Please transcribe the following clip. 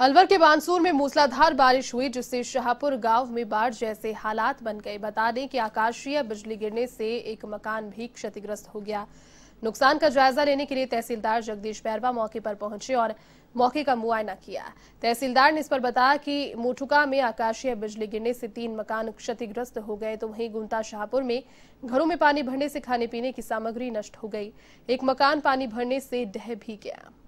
अलवर के बानसूर में मूसलाधार बारिश हुई जिससे शाहपुर गांव में बाढ़ जैसे हालात बन गए बता दें कि आकाशीय बिजली गिरने से एक मकान भी क्षतिग्रस्त हो गया नुकसान का जायजा लेने के लिए तहसीलदार जगदीश बैरवा मौके पर पहुंचे और मौके का मुआयना किया तहसीलदार ने इस पर बताया कि मोटुका में आकाशीय बिजली गिरने से तीन मकान क्षतिग्रस्त हो गए तो वहीं गुंता शाहपुर में घरों में पानी भरने से खाने पीने की सामग्री नष्ट हो गई एक मकान पानी भरने से ढह भी गया